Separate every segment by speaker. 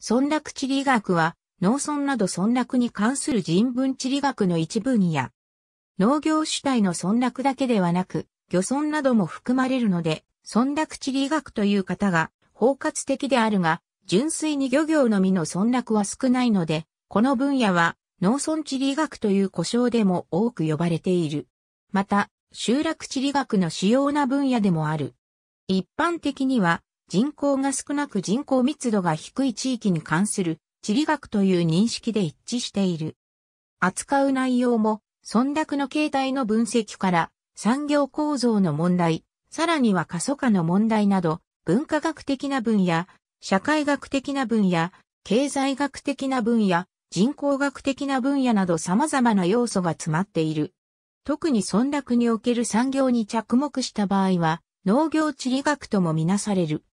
Speaker 1: 村落地理学は、農村など村落に関する人文地理学の一分野。農業主体の村落だけではなく、漁村なども含まれるので、村落地理学という方が包括的であるが、純粋に漁業のみの村落は少ないので、この分野は農村地理学という呼称でも多く呼ばれている。また、集落地理学の主要な分野でもある。一般的には、人口が少なく人口密度が低い地域に関する地理学という認識で一致している。扱う内容も、村落の形態の分析から産業構造の問題、さらには過疎化の問題など、文化学的な分野、社会学的な分野、経済学的な分野、人口学的な分野など様々な要素が詰まっている。特に村落における産業に着目した場合は、農業地理学ともみなされる。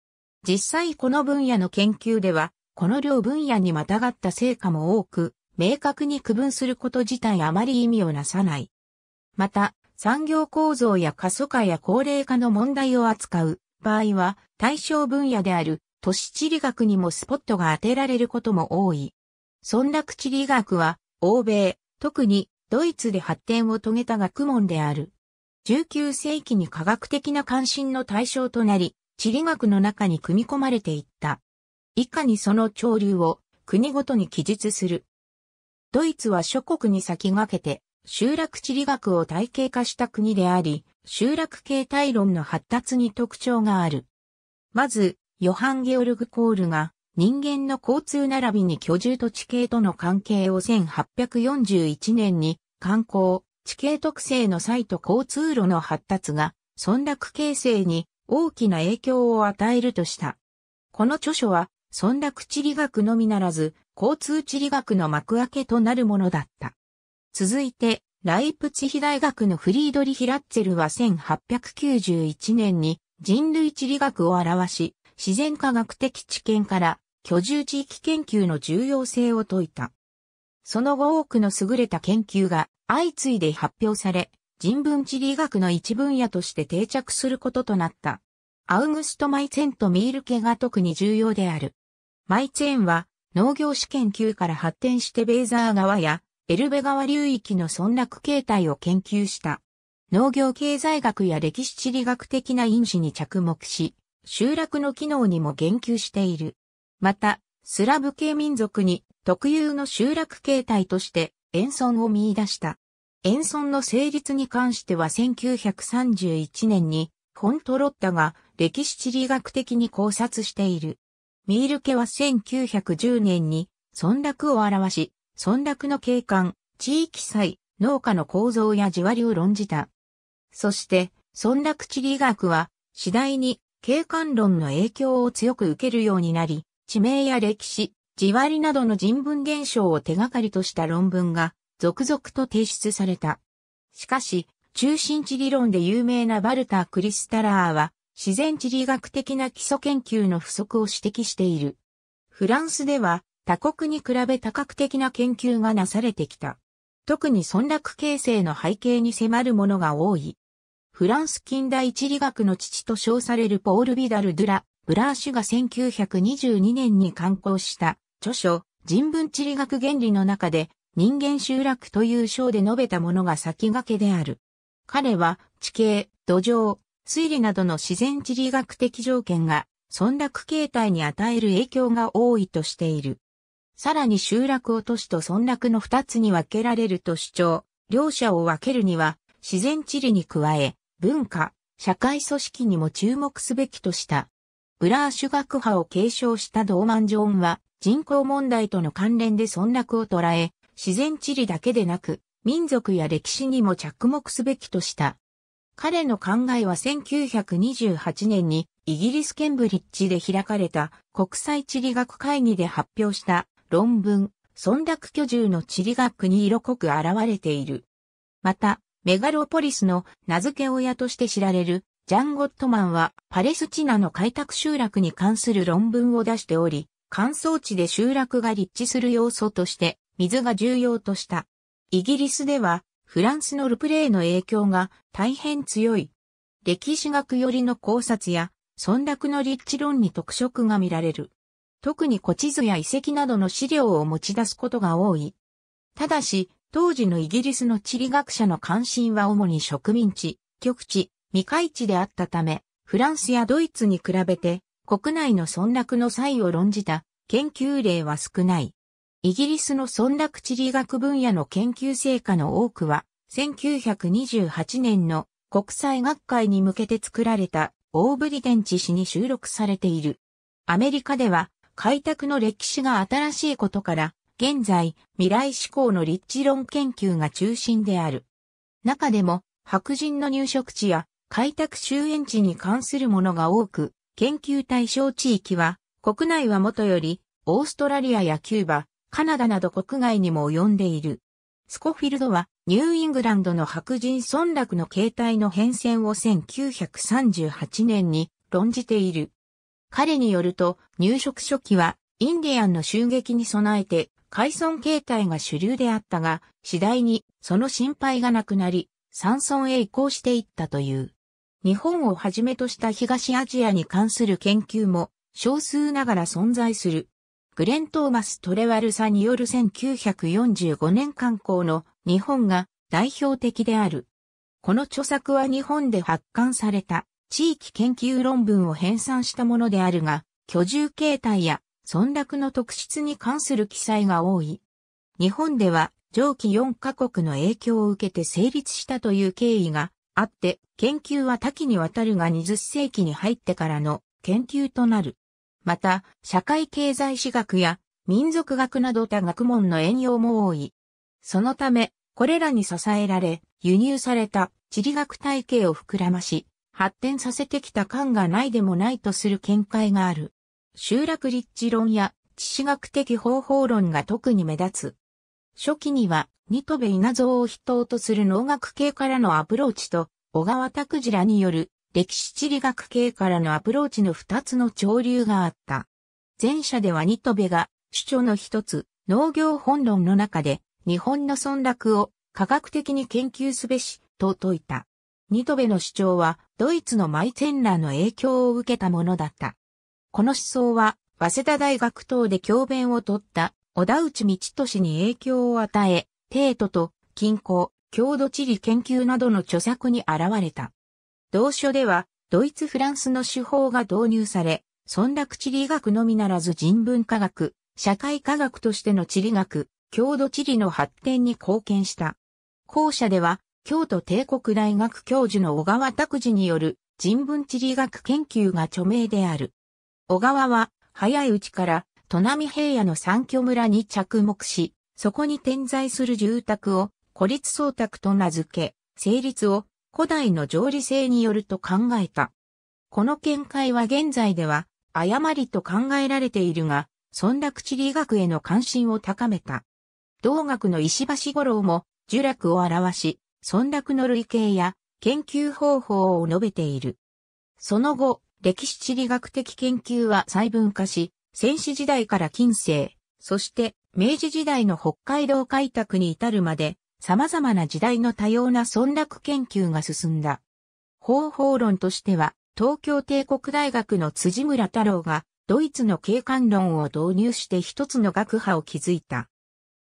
Speaker 1: 実際この分野の研究では、この両分野にまたがった成果も多く、明確に区分すること自体あまり意味をなさない。また、産業構造や過疎化や高齢化の問題を扱う場合は、対象分野である都市地理学にもスポットが当てられることも多い。村落地理学は、欧米、特にドイツで発展を遂げた学問である。19世紀に科学的な関心の対象となり、地理学の中に組み込まれていった。以下にその潮流を国ごとに記述する。ドイツは諸国に先駆けて集落地理学を体系化した国であり、集落形態論の発達に特徴がある。まず、ヨハン・ゲオルグ・コールが人間の交通並びに居住と地形との関係を1841年に観光、地形特性の際と交通路の発達が村落形成に大きな影響を与えるとした。この著書は、村落地理学のみならず、交通地理学の幕開けとなるものだった。続いて、ライプツヒ大学のフリードリヒ・ラッツェルは1891年に人類地理学を表し、自然科学的知見から居住地域研究の重要性を説いた。その後多くの優れた研究が相次いで発表され、人文地理学の一分野として定着することとなった。アウグスト・マイツェンとミール家が特に重要である。マイツェンは農業史研究から発展してベーザー川やエルベ川流域の村落形態を研究した。農業経済学や歴史地理学的な因子に着目し、集落の機能にも言及している。また、スラブ系民族に特有の集落形態として沿村を見出した。塩村の成立に関しては1931年に、フォントロッタが歴史地理学的に考察している。ミール家は1910年に、村落を表し、村落の景観、地域祭、農家の構造や地割りを論じた。そして、村落地理学は、次第に景観論の影響を強く受けるようになり、地名や歴史、地割りなどの人文現象を手がかりとした論文が続々と提出された。しかし、中心地理論で有名なバルター・クリスタラーは、自然地理学的な基礎研究の不足を指摘している。フランスでは、他国に比べ多角的な研究がなされてきた。特に村落形成の背景に迫るものが多い。フランス近代地理学の父と称されるポール・ビダル・ドゥラ・ブラーシュが1922年に刊行した著書人文地理学原理の中で人間集落という章で述べたものが先駆けである。彼は地形、土壌、推理などの自然地理学的条件が村落形態に与える影響が多いとしている。さらに集落を都市と村落の二つに分けられると主張、両者を分けるには自然地理に加え文化、社会組織にも注目すべきとした。ブラーシュ学派を継承したドーマンジョンは人口問題との関連で村落を捉え、自然地理だけでなく、民族や歴史にも着目すべきとした。彼の考えは1928年にイギリスケンブリッジで開かれた国際地理学会議で発表した論文、村落居住の地理学に色濃く現れている。また、メガロポリスの名付け親として知られるジャン・ゴットマンはパレスチナの開拓集落に関する論文を出しており、乾燥地で集落が立地する要素として水が重要とした。イギリスでは、フランスのルプレイの影響が大変強い。歴史学寄りの考察や、村落の立地論に特色が見られる。特に古地図や遺跡などの資料を持ち出すことが多い。ただし、当時のイギリスの地理学者の関心は主に植民地、極地、未開地であったため、フランスやドイツに比べて、国内の村落の際を論じた研究例は少ない。イギリスの村落地理学分野の研究成果の多くは、1928年の国際学会に向けて作られた大ブリデン地史に収録されている。アメリカでは開拓の歴史が新しいことから、現在未来志向の立地論研究が中心である。中でも白人の入植地や開拓終焉地に関するものが多く、研究対象地域は国内はもとよりオーストラリアやキューバ、カナダなど国外にも及んでいる。スコフィルドはニューイングランドの白人村落の形態の変遷を1938年に論じている。彼によると入植初期はインディアンの襲撃に備えて海村形態が主流であったが次第にその心配がなくなり山村へ移行していったという。日本をはじめとした東アジアに関する研究も少数ながら存在する。グレン・トーマス・トレワルサによる1945年刊行の日本が代表的である。この著作は日本で発刊された地域研究論文を編纂したものであるが、居住形態や村落の特質に関する記載が多い。日本では上記4カ国の影響を受けて成立したという経緯があって、研究は多岐にわたるが20世紀に入ってからの研究となる。また、社会経済史学や民族学など他学問の援用も多い。そのため、これらに支えられ、輸入された地理学体系を膨らまし、発展させてきた感がないでもないとする見解がある。集落立地論や地史学的方法論が特に目立つ。初期には、ニトベ稲造を筆頭とする農学系からのアプローチと、小川拓司らによる歴史地理学系からのアプローチの二つの潮流があった。前者ではニトベが主張の一つ、農業本論の中で、日本の村落を科学的に研究すべし、と説いた。ニトベの主張は、ドイツのマイツェンラーの影響を受けたものだった。この思想は、早稲田大学等で教鞭を取った小田内道俊に影響を与え、帝都と近郊、郷土地理研究などの著作に現れた。同書では、ドイツ・フランスの手法が導入され、村落地理学のみならず人文科学、社会科学としての地理学、郷土地理の発展に貢献した。後者では、京都帝国大学教授の小川拓司による人文地理学研究が著名である。小川は、早いうちから、砺波平野の三居村に着目し、そこに点在する住宅を、孤立総宅と名付け、成立を古代の常理性によると考えた。この見解は現在では誤りと考えられているが、村落地理学への関心を高めた。同学の石橋五郎も呪落を表し、村落の類型や研究方法を述べている。その後、歴史地理学的研究は細分化し、戦士時代から近世、そして明治時代の北海道開拓に至るまで様々な時代の多様な村落研究が進んだ。方法論としては、東京帝国大学の辻村太郎が、ドイツの景観論を導入して一つの学派を築いた。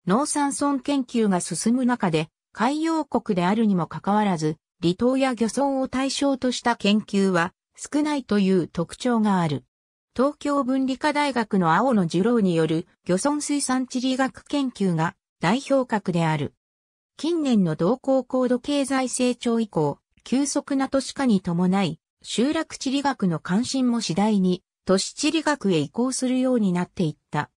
Speaker 1: 農産村研究が進む中で、海洋国であるにもかかわらず、離島や漁村を対象とした研究は少ないという特徴がある。東京文理科大学の青野次郎による漁村水産地理学研究が代表格である。近年の同行高度経済成長以降、急速な都市化に伴い、集落地理学の関心も次第に都市地理学へ移行するようになっていった。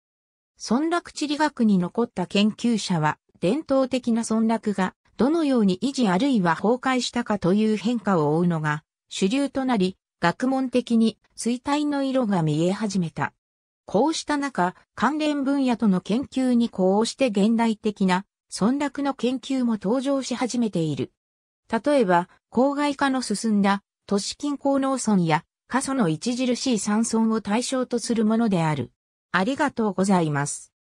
Speaker 1: 村落地理学に残った研究者は、伝統的な村落がどのように維持あるいは崩壊したかという変化を追うのが主流となり、学問的に衰退の色が見え始めた。こうした中、関連分野との研究に呼応して現代的な村落の研究も登場し始めている。例えば、郊外化の進んだ都市近郊農村や過疎の著しい山村を対象とするものである。ありがとうございます。